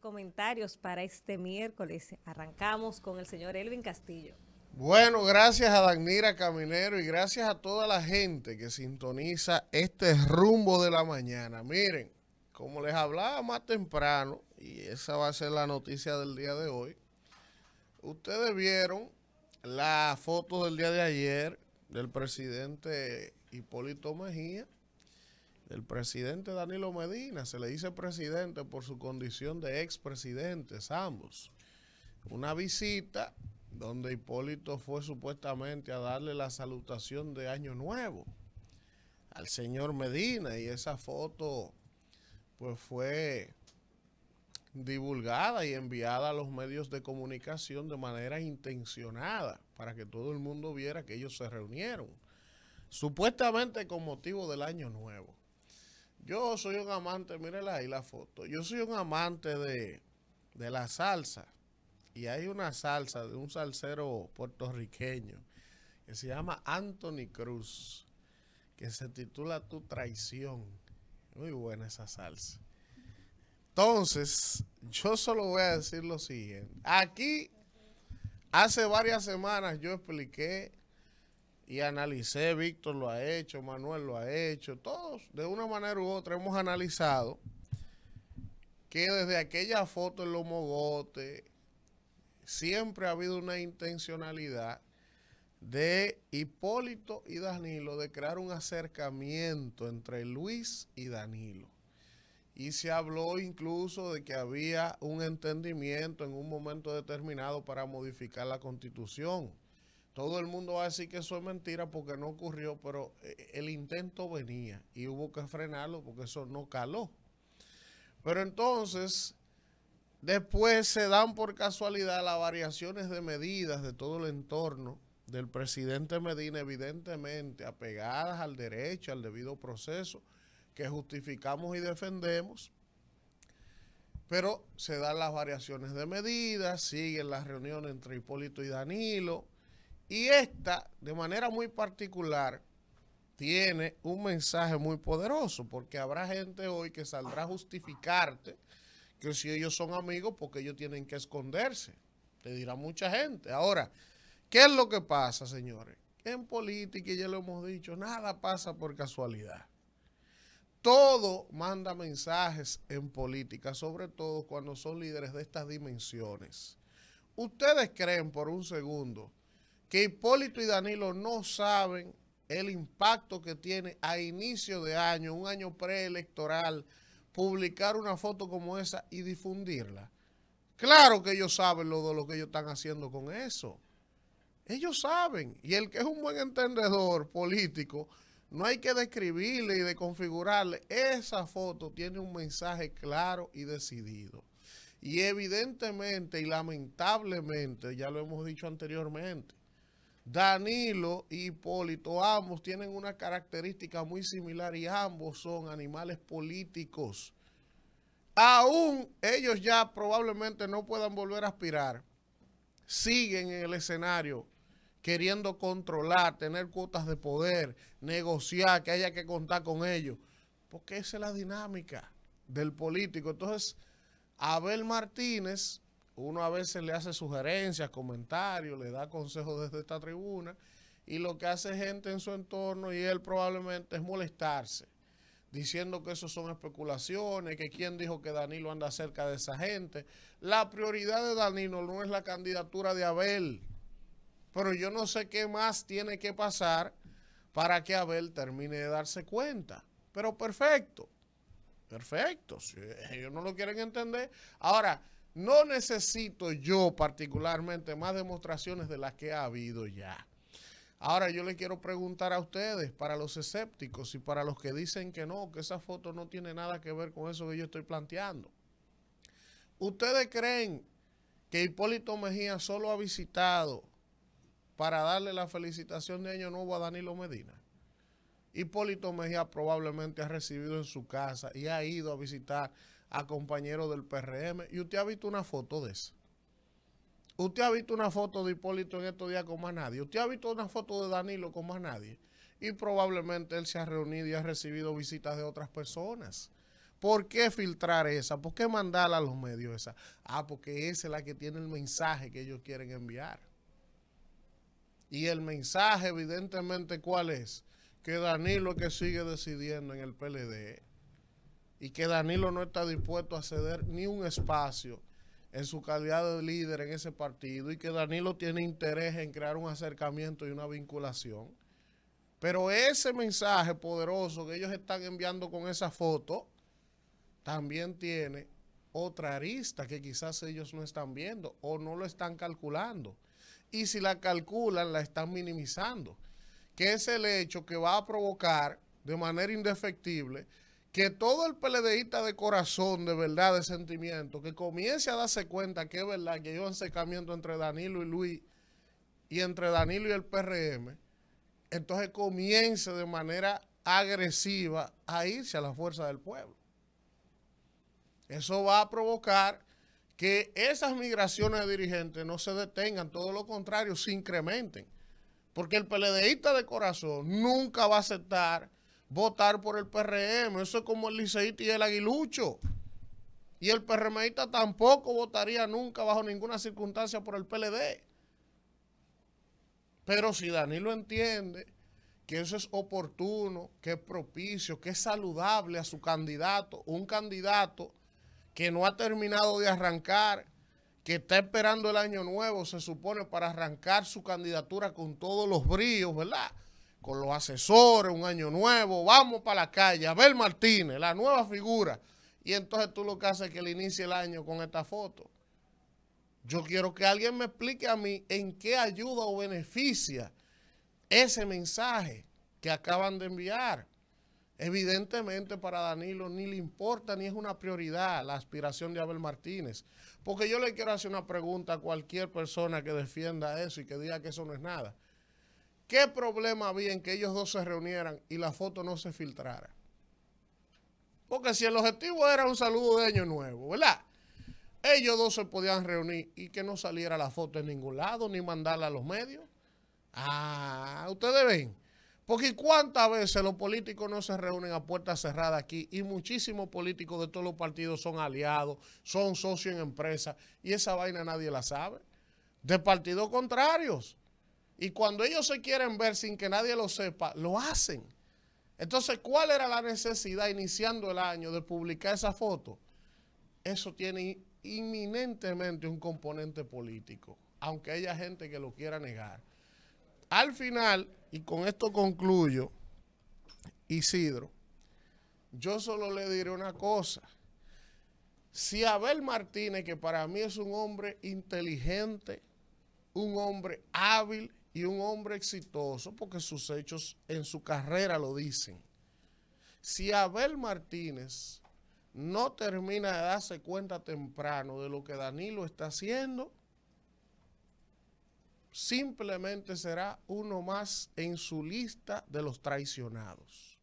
comentarios para este miércoles. Arrancamos con el señor Elvin Castillo. Bueno, gracias a Danira Caminero y gracias a toda la gente que sintoniza este rumbo de la mañana. Miren, como les hablaba más temprano, y esa va a ser la noticia del día de hoy, ustedes vieron la foto del día de ayer del presidente Hipólito Mejía el presidente Danilo Medina se le dice presidente por su condición de expresidente ambos. Una visita donde Hipólito fue supuestamente a darle la salutación de Año Nuevo al señor Medina y esa foto pues fue divulgada y enviada a los medios de comunicación de manera intencionada para que todo el mundo viera que ellos se reunieron, supuestamente con motivo del año nuevo. Yo soy un amante, mírela ahí la foto. Yo soy un amante de, de la salsa. Y hay una salsa de un salsero puertorriqueño que se llama Anthony Cruz, que se titula Tu traición. Muy buena esa salsa. Entonces, yo solo voy a decir lo siguiente. Aquí, hace varias semanas yo expliqué y analicé, Víctor lo ha hecho, Manuel lo ha hecho, todos de una manera u otra hemos analizado que desde aquella foto en los mogotes siempre ha habido una intencionalidad de Hipólito y Danilo de crear un acercamiento entre Luis y Danilo. Y se habló incluso de que había un entendimiento en un momento determinado para modificar la constitución. Todo el mundo va a decir que eso es mentira porque no ocurrió, pero eh, el intento venía y hubo que frenarlo porque eso no caló. Pero entonces, después se dan por casualidad las variaciones de medidas de todo el entorno del presidente Medina, evidentemente apegadas al derecho, al debido proceso, que justificamos y defendemos, pero se dan las variaciones de medidas, siguen las reuniones entre Hipólito y Danilo, y esta, de manera muy particular, tiene un mensaje muy poderoso, porque habrá gente hoy que saldrá a justificarte que si ellos son amigos, porque ellos tienen que esconderse. Te dirá mucha gente. Ahora, ¿qué es lo que pasa, señores? En política, y ya lo hemos dicho, nada pasa por casualidad. Todo manda mensajes en política, sobre todo cuando son líderes de estas dimensiones. Ustedes creen por un segundo que Hipólito y Danilo no saben el impacto que tiene a inicio de año, un año preelectoral, publicar una foto como esa y difundirla. Claro que ellos saben lo lo que ellos están haciendo con eso. Ellos saben. Y el que es un buen entendedor político, no hay que describirle y de configurarle. Esa foto tiene un mensaje claro y decidido. Y evidentemente y lamentablemente, ya lo hemos dicho anteriormente, Danilo y Hipólito, ambos tienen una característica muy similar y ambos son animales políticos. Aún ellos ya probablemente no puedan volver a aspirar, siguen en el escenario queriendo controlar, tener cuotas de poder, negociar, que haya que contar con ellos, porque esa es la dinámica del político. Entonces, Abel Martínez uno a veces le hace sugerencias, comentarios, le da consejos desde esta tribuna y lo que hace gente en su entorno y él probablemente es molestarse, diciendo que eso son especulaciones, que quién dijo que Danilo anda cerca de esa gente. La prioridad de Danilo no es la candidatura de Abel, pero yo no sé qué más tiene que pasar para que Abel termine de darse cuenta. Pero perfecto, perfecto, si ellos no lo quieren entender. Ahora, no necesito yo particularmente más demostraciones de las que ha habido ya. Ahora yo le quiero preguntar a ustedes, para los escépticos y para los que dicen que no, que esa foto no tiene nada que ver con eso que yo estoy planteando. ¿Ustedes creen que Hipólito Mejía solo ha visitado para darle la felicitación de Año Nuevo a Danilo Medina? Hipólito Mejía probablemente ha recibido en su casa y ha ido a visitar a compañeros del PRM. ¿Y usted ha visto una foto de eso? ¿Usted ha visto una foto de Hipólito en estos días con más nadie? ¿Usted ha visto una foto de Danilo con más nadie? Y probablemente él se ha reunido y ha recibido visitas de otras personas. ¿Por qué filtrar esa? ¿Por qué mandarla a los medios esa? Ah, porque esa es la que tiene el mensaje que ellos quieren enviar. Y el mensaje, evidentemente, ¿cuál es? Que Danilo es que sigue decidiendo en el PLD y que Danilo no está dispuesto a ceder ni un espacio en su calidad de líder en ese partido y que Danilo tiene interés en crear un acercamiento y una vinculación. Pero ese mensaje poderoso que ellos están enviando con esa foto también tiene otra arista que quizás ellos no están viendo o no lo están calculando. Y si la calculan, la están minimizando, que es el hecho que va a provocar de manera indefectible que todo el PLDista de corazón, de verdad, de sentimiento, que comience a darse cuenta que es verdad que hay un acercamiento entre Danilo y Luis y entre Danilo y el PRM, entonces comience de manera agresiva a irse a la fuerza del pueblo. Eso va a provocar que esas migraciones de dirigentes no se detengan, todo lo contrario, se incrementen. Porque el peledeísta de corazón nunca va a aceptar votar por el PRM. Eso es como el liceíta y el aguilucho. Y el PRMista tampoco votaría nunca bajo ninguna circunstancia por el PLD. Pero si Danilo entiende que eso es oportuno, que es propicio, que es saludable a su candidato, un candidato que no ha terminado de arrancar, que está esperando el año nuevo, se supone, para arrancar su candidatura con todos los bríos, ¿verdad? con los asesores, un año nuevo, vamos para la calle, Abel Martínez, la nueva figura. Y entonces tú lo que haces es que le inicie el año con esta foto. Yo quiero que alguien me explique a mí en qué ayuda o beneficia ese mensaje que acaban de enviar. Evidentemente para Danilo ni le importa ni es una prioridad la aspiración de Abel Martínez. Porque yo le quiero hacer una pregunta a cualquier persona que defienda eso y que diga que eso no es nada. ¿Qué problema había en que ellos dos se reunieran y la foto no se filtrara? Porque si el objetivo era un saludo de año nuevo, ¿verdad? Ellos dos se podían reunir y que no saliera la foto en ningún lado, ni mandarla a los medios. Ah, ustedes ven. Porque cuántas veces los políticos no se reúnen a puerta cerrada aquí y muchísimos políticos de todos los partidos son aliados, son socios en empresas y esa vaina nadie la sabe. De partidos contrarios. Y cuando ellos se quieren ver sin que nadie lo sepa, lo hacen. Entonces, ¿cuál era la necesidad iniciando el año de publicar esa foto? Eso tiene inminentemente un componente político, aunque haya gente que lo quiera negar. Al final, y con esto concluyo, Isidro, yo solo le diré una cosa. Si Abel Martínez, que para mí es un hombre inteligente, un hombre hábil, y un hombre exitoso, porque sus hechos en su carrera lo dicen. Si Abel Martínez no termina de darse cuenta temprano de lo que Danilo está haciendo, simplemente será uno más en su lista de los traicionados.